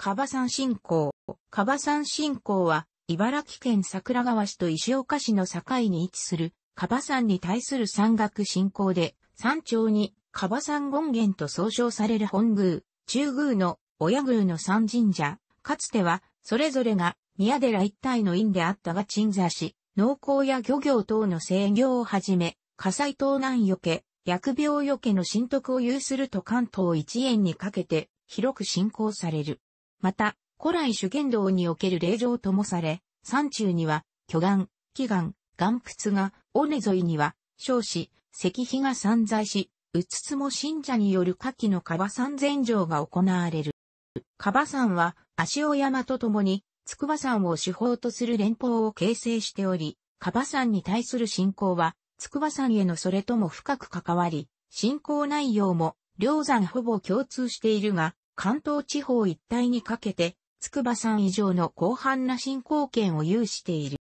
カバ山信仰。カバ山信仰は、茨城県桜川市と石岡市の境に位置する、カバ山に対する山岳信仰で、山頂に、カバ山権現と総称される本宮、中宮の親宮の三神社、かつては、それぞれが、宮寺一体の院であったが鎮座し、農耕や漁業等の制御をはじめ、火災盗難避け、薬病避けの神徳を有すると関東一円にかけて、広く信仰される。また、古来主言道における霊場ともされ、山中には、巨岩、祈願、岩窟が、尾根沿いには、少子、石碑が散在し、うつつも信者による夏季のカバ山禅城が行われる。カバ山は、足尾山とともに、筑波山を主砲とする連邦を形成しており、カバ山に対する信仰は、筑波山へのそれとも深く関わり、信仰内容も、両山ほぼ共通しているが、関東地方一帯にかけて、筑波山以上の広範な進行権を有している。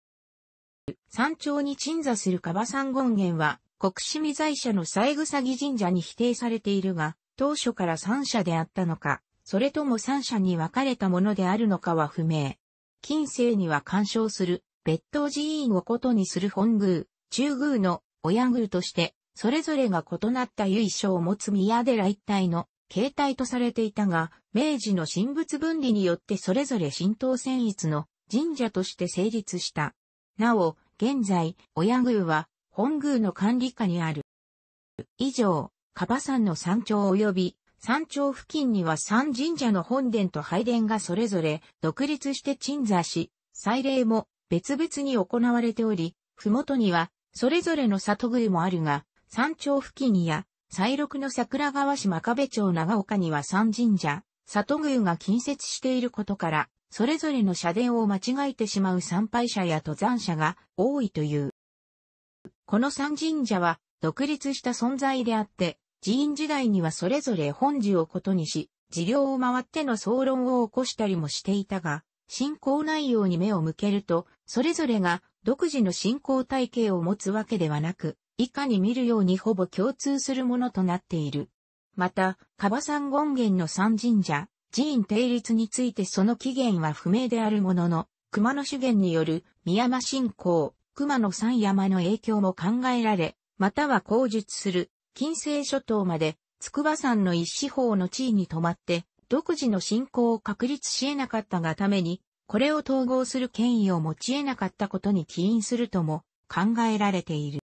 山頂に鎮座する樺山権現は、国士見在者の三枝木神社に否定されているが、当初から三社であったのか、それとも三社に分かれたものであるのかは不明。近世には干渉する、別当寺院をことにする本宮、中宮の親宮として、それぞれが異なった由緒を持つ宮寺一帯の形態とされていたが、明治の神仏分離によってそれぞれ神道戦逸の神社として成立した。なお、現在、親宮は本宮の管理下にある。以上、カバ山の山頂及び山頂付近には三神社の本殿と拝殿がそれぞれ独立して鎮座し、祭礼も別々に行われており、麓にはそれぞれの里宮もあるが、山頂付近や西六の桜川市真壁町長岡には三神社、里宮が近接していることから、それぞれの社殿を間違えてしまう参拝者や登山者が多いという。この三神社は独立した存在であって、寺院時代にはそれぞれ本寺をことにし、寺寮を回っての総論を起こしたりもしていたが、信仰内容に目を向けると、それぞれが独自の信仰体系を持つわけではなく、以下に見るようにほぼ共通するものとなっている。また、カバ山権現の三神社、寺院定立についてその起源は不明であるものの、熊野主源による宮山信仰、熊野山山の影響も考えられ、または口述する近世諸島まで筑波山の一四方の地位に止まって、独自の信仰を確立し得なかったがために、これを統合する権威を持ち得なかったことに起因するとも考えられている。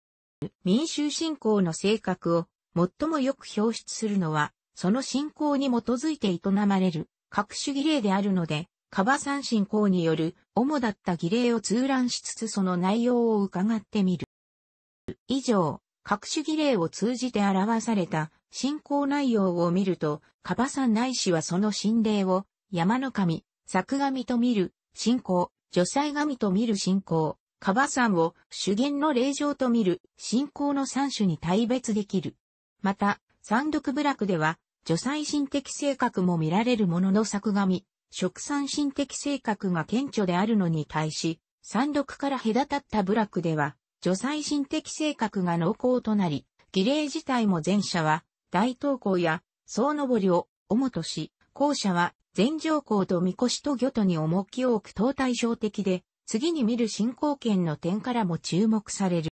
民衆信仰の性格を最もよく表出するのは、その信仰に基づいて営まれる各種儀礼であるので、カバ三信仰による主だった儀礼を通覧しつつその内容を伺ってみる。以上、各種儀礼を通じて表された信仰内容を見ると、カバ山内氏はその神霊を山の神、作神と見る信仰、女祭神と見る信仰、カバ山を主元の霊場と見る信仰の三種に大別できる。また、三毒部落では、女祭神的性格も見られるものの作神、食産神的性格が顕著であるのに対し、三毒から隔たった部落では、女祭神的性格が濃厚となり、儀礼自体も前者は、大東高や、総登りを、主とし、後者は、前上高と御越と魚とに重きを置く等対照的で、次に見る進行権の点からも注目される。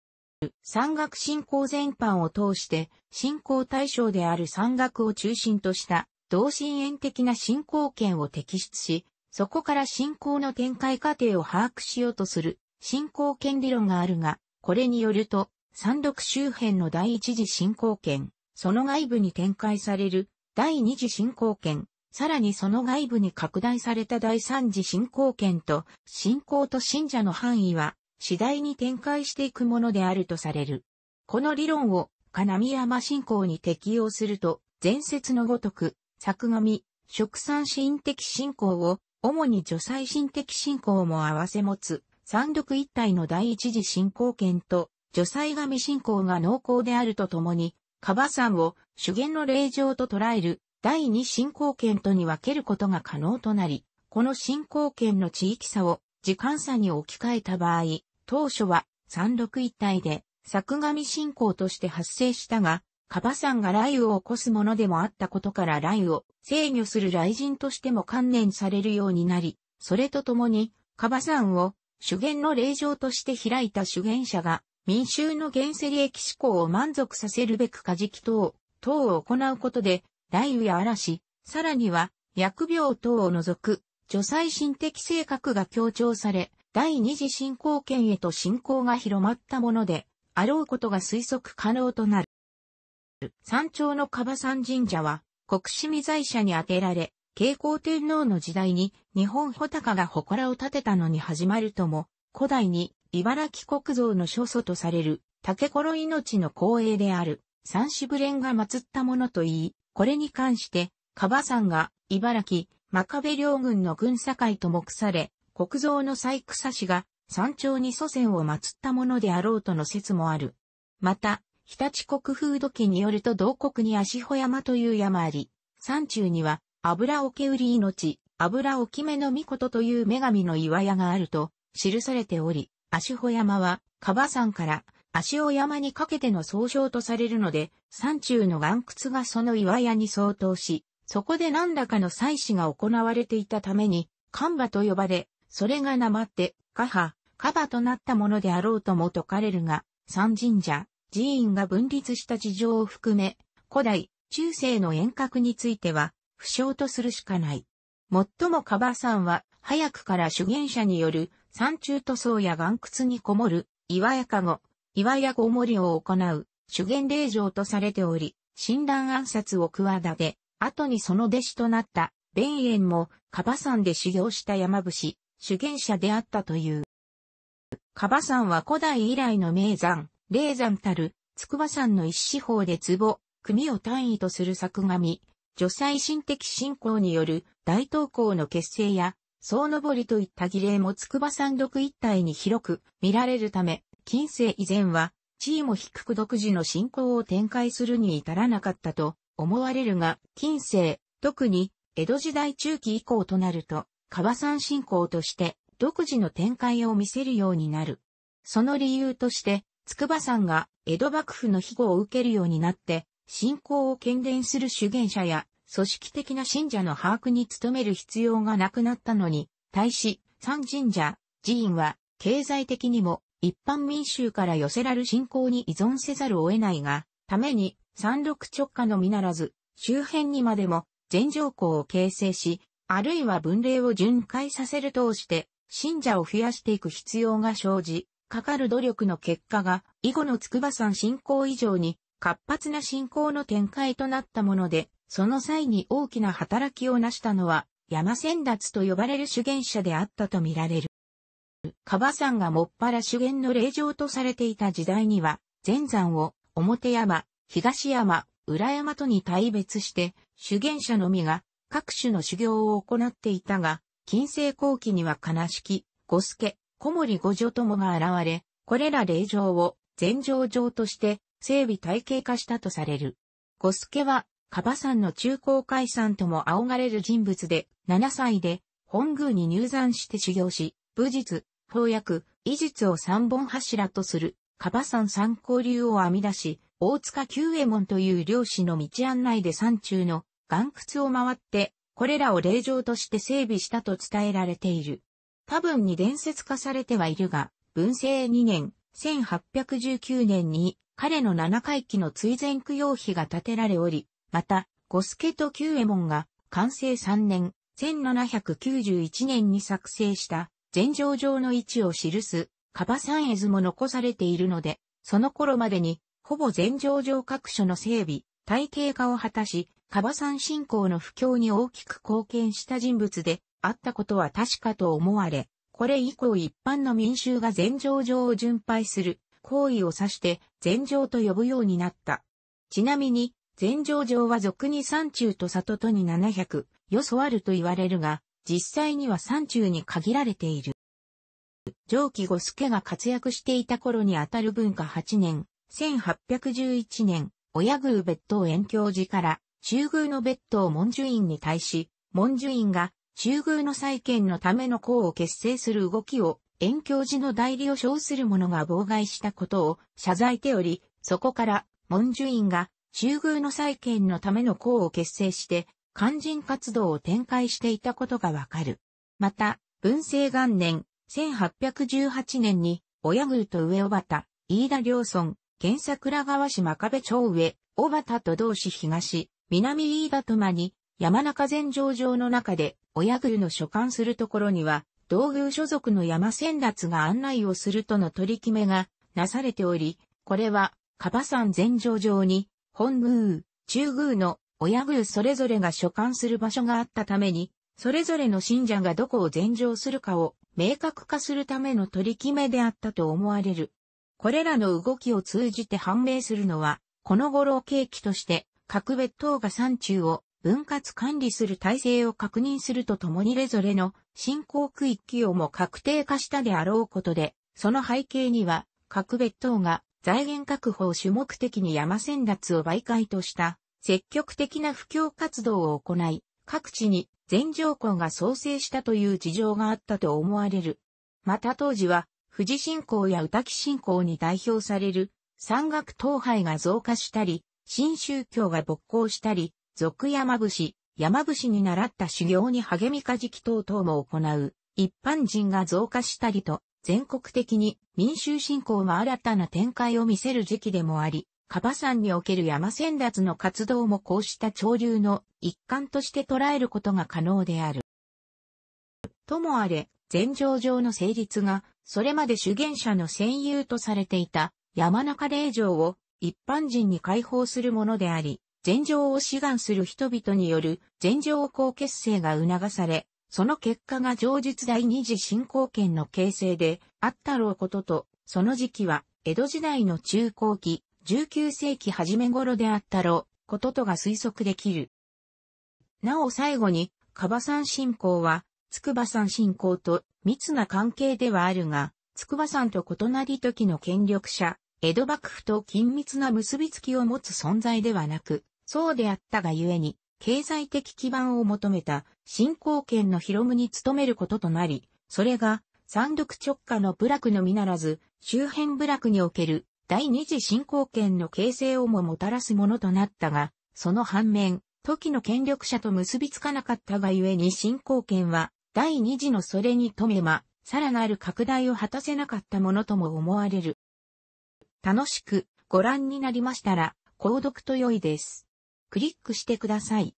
山岳信仰全般を通して、信仰対象である山岳を中心とした同心円的な進行権を摘出し、そこから信仰の展開過程を把握しようとする信仰権理論があるが、これによると、山麓周辺の第一次進行権、その外部に展開される第二次進行権、さらにその外部に拡大された第三次信仰権と、信仰と信者の範囲は、次第に展開していくものであるとされる。この理論を、金山信仰に適用すると、前説のごとく、作神、植産神的信仰を、主に除細神的信仰も合わせ持つ、三毒一体の第一次信仰権と、除祭神信仰が濃厚であるとともに、カバ山を主言の霊場と捉える第二振興圏とに分けることが可能となり、この振興圏の地域差を時間差に置き換えた場合、当初は山6一帯で作上振興として発生したが、カバ山が雷雨を起こすものでもあったことから雷雨を制御する雷神としても観念されるようになり、それとともにカバ山を主元の霊場として開いた主元者が民衆の原生利益思考を満足させるべくカジキ等、等を行うことで雷雨や嵐、さらには、薬病等を除く、除祭心的性格が強調され、第二次信仰圏へと信仰が広まったもので、あろうことが推測可能となる。山頂の樺山神社は、国志見財社に宛てられ、慶光天皇の時代に日本穂高が祠を建てたのに始まるとも、古代に茨城国像の諸祖とされる竹ころ命の光栄である三種ブレンが祀ったものといい、これに関して、カバ山が、茨城、真壁両軍の軍境と目され、国造の採草師が、山頂に祖先を祀ったものであろうとの説もある。また、日立国風土記によると同国に足穂山という山あり、山中には、油桶売り命、油置目の御事という女神の岩屋があると、記されており、足穂山は、カバ山から足尾山にかけての総称とされるので、山中の岩窟がその岩屋に相当し、そこで何らかの祭祀が行われていたために、カンバと呼ばれ、それがなまって、カハ、カバとなったものであろうとも説かれるが、三神社、寺院が分立した事情を含め、古代、中世の遠隔については、不詳とするしかない。最もカバ山は、早くから主験者による、山中塗装や岩窟にこもる、岩屋か岩屋ごもりを行う、主言令状とされており、診断暗殺を企て、後にその弟子となった、弁炎も、カバ山で修行した山伏、主言者であったという。カバ山は古代以来の名山、霊山たる、筑波山の一四方で壺、組を単位とする作神、女祭神的信仰による大東校の結成や、総登りといった儀礼も筑波山独一帯に広く見られるため、近世以前は、地位も低く独自の信仰を展開するに至らなかったと思われるが、近世、特に江戸時代中期以降となると、河山信仰として独自の展開を見せるようになる。その理由として、筑波山が江戸幕府の庇護を受けるようになって、信仰を喧伝する主言者や、組織的な信者の把握に努める必要がなくなったのに、対し、三神社、寺院は、経済的にも、一般民衆から寄せられる信仰に依存せざるを得ないが、ために、山麓直下のみならず、周辺にまでも、全条項を形成し、あるいは分類を巡回させる通して、信者を増やしていく必要が生じ、かかる努力の結果が、以後の筑波山信仰以上に、活発な信仰の展開となったもので、その際に大きな働きを成したのは、山先達と呼ばれる主言者であったとみられる。カバ山がもっぱら主源の霊場とされていた時代には、前山を表山、東山、裏山とに対別して、修験者のみが各種の修行を行っていたが、近世後期には悲しき、五助、小森五女ともが現れ、これら霊場を全城城として整備体系化したとされる。五助は、カバ山の中高解散とも仰がれる人物で、7歳で本宮に入山して修行し、武術、法薬、医術を三本柱とする、カバ山三交流を編み出し、大塚久右衛門という漁師の道案内で山中の岩窟を回って、これらを霊場として整備したと伝えられている。多分に伝説化されてはいるが、文政2年、1819年に彼の七回忌の追善供養碑が建てられおり、また、五助と久右衛門が完成3年、1791年に作成した全城上の位置を記す、カバ山絵図も残されているので、その頃までに、ほぼ全城上各所の整備、体系化を果たし、カバ山信仰の布教に大きく貢献した人物であったことは確かと思われ、これ以降一般の民衆が全城上を巡拝する行為を指して全城と呼ぶようになった。ちなみに、全城上は俗に山中と里とに700、よそあると言われるが、実際には山中に限られている。上記五助が活躍していた頃にあたる文化8年、1811年、親宮別当遠教寺から中宮の別当文殊院に対し、文殊院が中宮の再建のための功を結成する動きを遠教寺の代理を称する者が妨害したことを謝罪ており、そこから文殊院が中宮の再建のための功を結成して、肝心活動を展開していたことがわかる。また、文政元年、1818年に、親宮と上尾畑、飯田良村、県桜川市真壁町上、尾畑と同市東、南飯田と間に、山中禅城城の中で、親宮の所管するところには、道宮所属の山先達が案内をするとの取り決めがなされており、これは、カバ山禅城城に、本宮、中宮の親宮それぞれが所管する場所があったために、それぞれの信者がどこを禅譲するかを明確化するための取り決めであったと思われる。これらの動きを通じて判明するのは、この頃契機として各別等が山中を分割管理する体制を確認するとともにれぞれの信仰区域をも確定化したであろうことで、その背景には各別等が財源確保を主目的に山先達を媒介とした積極的な布教活動を行い、各地に全条項が創生したという事情があったと思われる。また当時は、富士信仰や宇木信仰に代表される、山岳統廃が増加したり、新宗教が勃興したり、俗山伏、山伏に習った修行に励みかじき等々も行う、一般人が増加したりと、全国的に民衆信仰が新たな展開を見せる時期でもあり、カバ山における山先達の活動もこうした潮流の一環として捉えることが可能である。ともあれ、禅城上の成立が、それまで主験者の戦友とされていた山中霊場を一般人に解放するものであり、禅城を志願する人々による禅上公結成が促され、その結果が上述第二次進行権の形成であったろうことと、その時期は江戸時代の中後期、19世紀初め頃であったろ、う、こととが推測できる。なお最後に、カバ山信仰は、筑波山信仰と密な関係ではあるが、筑波山と異なり時の権力者、江戸幕府と緊密な結びつきを持つ存在ではなく、そうであったがゆえに、経済的基盤を求めた信興権の広夢に努めることとなり、それが山独直下の部落のみならず、周辺部落における第二次進行権の形成をももたらすものとなったが、その反面、時の権力者と結びつかなかったがゆえに進行権は、第二次のそれに富めま、さらなる拡大を果たせなかったものとも思われる。楽しくご覧になりましたら、購読と良いです。クリックしてください。